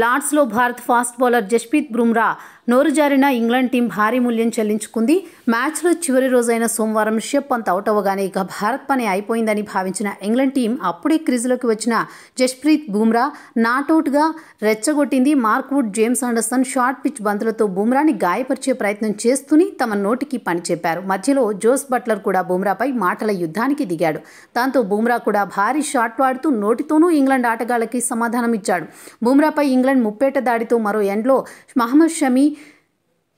లార్డ్స్లో Bharat fast bowler Jasprit Bumrah నోరు జారిన England team భారీ మూల్యం చెల్లించుకుంది మ్యాచ్లో చివరి రోజైన సోమవారం రిషబ్ పంత్ అవుట్ అవ్వగానే ఇక భారత్ పని అయిపోయిందని భావించిన ఇంగ్లాండ్ టీం అప్పుడే క్రీజులోకి వచ్చిన జస్ప్రీత్ బుమ్రా నాటౌట్గా రెచ్చగొట్టింది Mark Wood James Anderson short pitch బంతులతో బుమ్రాని గాయపరిచే ప్రయత్నం చేస్తూనే తమ నోటికి పనిచెప్పారు మధ్యలో జోస్ బట్లర్ కూడా బుమ్రాపై మాటల యుద్ధానికి దిగాడు దాంతో బుమ్రా కూడా భారీ షాట్ వాడుతూ నోటితోనూ ఇంగ్లాండ్ ఆటగాళ్లకి సమాధానం ఇచ్చాడు బుమ్రాపై ఇంగ్లాండ్ ముప్పేట దాడితో మరో ఎండ్లో మహమ్మద్ షమీ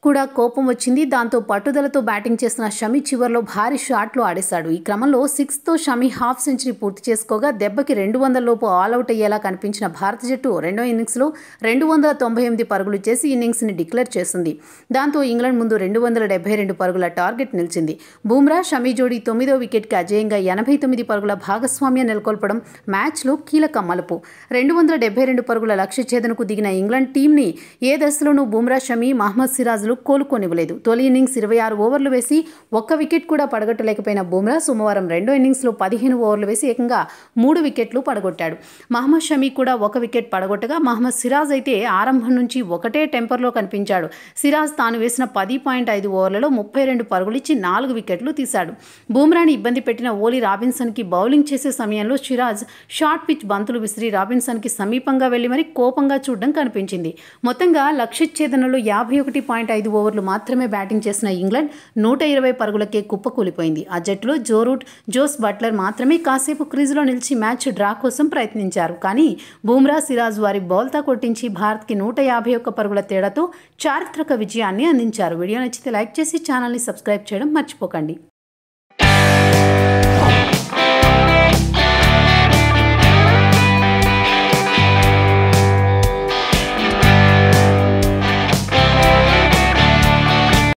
కూడా కోపం వచ్చింది దాంతో పట్టుదలతో బ్యాటింగ్ చేసిన షమి చివరిలో భారీ షాట్లు ఆడేశాడు ఈ క్రమంలో సిక్స్తో షమి హాఫ్ సెంచరీ పూర్తి చేసుకోగా దెబ్బకి రెండు వందల లోపు ఆల్అవుట్ అయ్యేలా కనిపించిన భారత జట్టు రెండో ఇన్నింగ్స్లో రెండు వందల తొంభై ఎనిమిది పరుగులు చేసి ఇన్నింగ్స్ని డిక్లేర్ చేసింది దాంతో ఇంగ్లాండ్ ముందు రెండు వందల డెబ్బై రెండు పరుగుల టార్గెట్ నిలిచింది బూమ్రా షమి జోడీ తొమ్మిదో వికెట్కి అజయంగా ఎనభై తొమ్మిది పరుగుల భాగస్వామ్యం నెలకొల్పడం మ్యాచ్లో కీలక మలుపు రెండు వందల డెబ్బై రెండు పరుగుల లక్ష్య ఛేదనకు దిగిన ఇంగ్లాండ్ టీంని ఏ దశలోనూ బూమ్రా షమి మహమ్మద్ సిరాజ్లు ఎవరూ కోలుకోనివ్వలేదు తొలి ఇన్నింగ్స్ ఇరవై ఆరు ఓవర్లు వేసి ఒక్క వికెట్ కూడా పడగొట్టలేకపోయిన బుమ్రా సోమవారం రెండో ఇన్నింగ్స్లో పదిహేను ఓవర్లు వేసి ఏకంగా మూడు వికెట్లు పడగొట్టాడు మహమ్మద్ షమీ కూడా ఒక వికెట్ పడగొట్టగా మహమ్మద్ సిరాజ్ అయితే ఆరంభం నుంచి ఒకటే టెంపర్లో కనిపించాడు సిరాజ్ తాను వేసిన పది పాయింట్ ఐదు ఓవర్లలో ముప్పై రెండు పరుగులిచ్చి నాలుగు వికెట్లు తీశాడు బూమ్రాని ఇబ్బంది పెట్టిన ఓలీ రాబిన్సన్కి బౌలింగ్ చేసే సమయంలో సిరాజ్ షార్ట్ పిచ్ బంతులు విసిరి రాబిన్సన్కి సమీపంగా వెళ్లి మరీ కోపంగా చూడడం కనిపించింది మొత్తంగా లక్ష్య ఛేదనలో యాభై ఒకటి పాయింట్ ఐదు ఐదు ఓవర్లు మాత్రమే బ్యాటింగ్ చేసిన ఇంగ్లాండ్ నూట ఇరవై పరుగులకే కుప్పకూలిపోయింది ఆ జట్టులో జోరూట్ జోస్ బట్లర్ మాత్రమే కాసేపు క్రీజులో నిలిచి మ్యాచ్ డ్రా కోసం ప్రయత్నించారు కానీ బూమ్రా సిరాజ్ వారి బౌల్తా కొట్టించి భారత్కి నూట యాభై ఒక్క పరుగుల తేడాతో చారిత్రక విజయాన్ని అందించారు వీడియో నచ్చితే లైక్ చేసి ఛానల్ని సబ్స్క్రైబ్ చేయడం మర్చిపోకండి